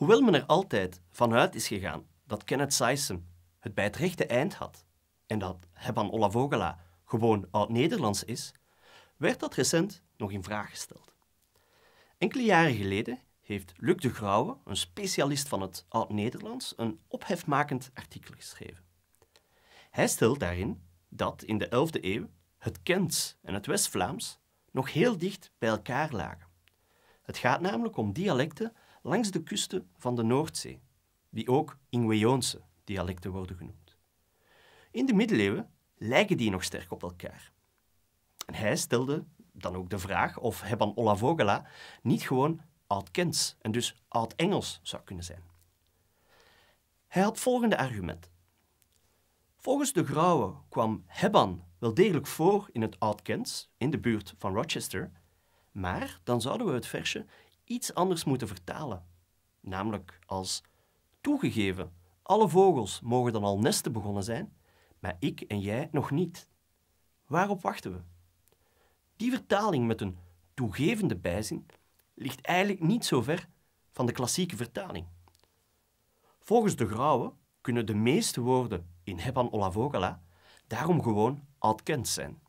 Hoewel men er altijd vanuit is gegaan dat Kenneth Sison het bij het rechte eind had en dat Heban Olavogala gewoon oud-Nederlands is, werd dat recent nog in vraag gesteld. Enkele jaren geleden heeft Luc de Grauwe, een specialist van het Oud-Nederlands, een ophefmakend artikel geschreven. Hij stelt daarin dat in de 11e eeuw het Kents en het West-Vlaams nog heel dicht bij elkaar lagen. Het gaat namelijk om dialecten langs de kusten van de Noordzee, die ook Ingweoonse dialecten worden genoemd. In de middeleeuwen lijken die nog sterk op elkaar. En hij stelde dan ook de vraag of Heban Olavogela niet gewoon Oud-Kents en dus Oud-Engels zou kunnen zijn. Hij had volgende argument. Volgens de Grauwe kwam Heban wel degelijk voor in het Oud-Kents, in de buurt van Rochester, maar dan zouden we het versje iets anders moeten vertalen. Namelijk als toegegeven, alle vogels mogen dan al nesten begonnen zijn, maar ik en jij nog niet. Waarop wachten we? Die vertaling met een toegevende bijzin ligt eigenlijk niet zo ver van de klassieke vertaling. Volgens de Grauwe kunnen de meeste woorden in Heban Olavogala daarom gewoon bekend zijn.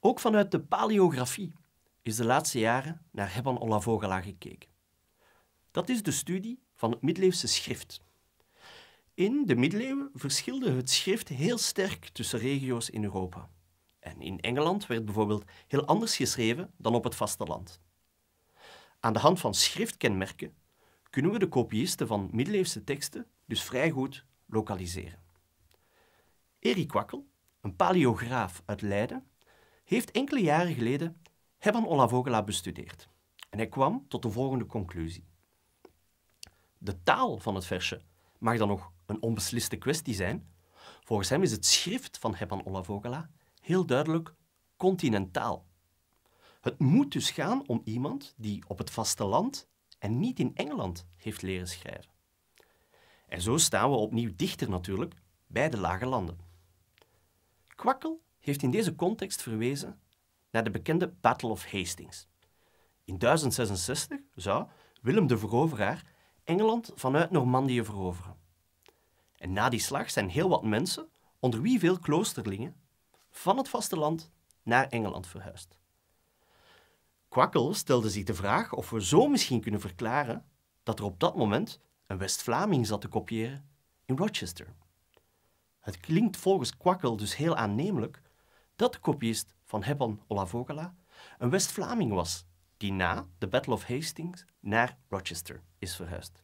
Ook vanuit de paleografie is de laatste jaren naar Hebban Ola gekeken. Dat is de studie van het middeleeuwse schrift. In de middeleeuwen verschilde het schrift heel sterk tussen regio's in Europa. En in Engeland werd bijvoorbeeld heel anders geschreven dan op het vasteland. Aan de hand van schriftkenmerken kunnen we de kopiisten van middeleeuwse teksten dus vrij goed lokaliseren. Erik Wakkel, een paleograaf uit Leiden, heeft enkele jaren geleden hebben Ola Vogela bestudeerd. En hij kwam tot de volgende conclusie. De taal van het versje mag dan nog een onbesliste kwestie zijn. Volgens hem is het schrift van Heban Ola heel duidelijk continentaal. Het moet dus gaan om iemand die op het vasteland en niet in Engeland heeft leren schrijven. En zo staan we opnieuw dichter natuurlijk bij de lage landen. Kwakkel heeft in deze context verwezen naar de bekende Battle of Hastings. In 1066 zou Willem de Veroveraar Engeland vanuit Normandië veroveren. En na die slag zijn heel wat mensen, onder wie veel kloosterlingen, van het vasteland naar Engeland verhuisd. Kwakkel stelde zich de vraag of we zo misschien kunnen verklaren dat er op dat moment een West-Vlaming zat te kopiëren in Rochester. Het klinkt volgens Kwakkel dus heel aannemelijk dat de kopiist van Hebban Olavogala een West-Vlaming was die na de Battle of Hastings naar Rochester is verhuisd.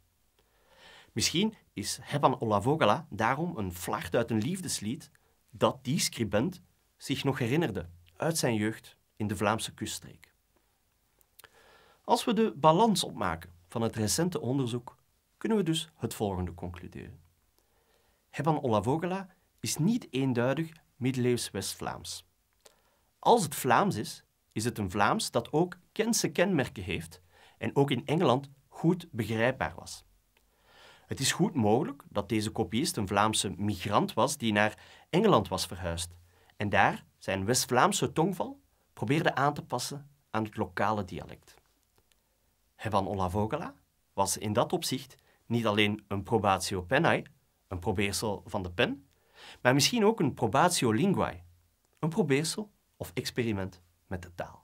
Misschien is Hebban Olavogala daarom een vlacht uit een liefdeslied dat die scribent zich nog herinnerde uit zijn jeugd in de Vlaamse kuststreek. Als we de balans opmaken van het recente onderzoek, kunnen we dus het volgende concluderen. Hebban Olavogala is niet eenduidig middeleeuws West-Vlaams. Als het Vlaams is, is het een Vlaams dat ook Kentse kenmerken heeft en ook in Engeland goed begrijpbaar was. Het is goed mogelijk dat deze kopiist een Vlaamse migrant was die naar Engeland was verhuisd en daar zijn West-Vlaamse tongval probeerde aan te passen aan het lokale dialect. Hevan Olavogela was in dat opzicht niet alleen een probatio penai, een probeersel van de pen, maar misschien ook een probatio linguae, een probeersel of experiment met de taal.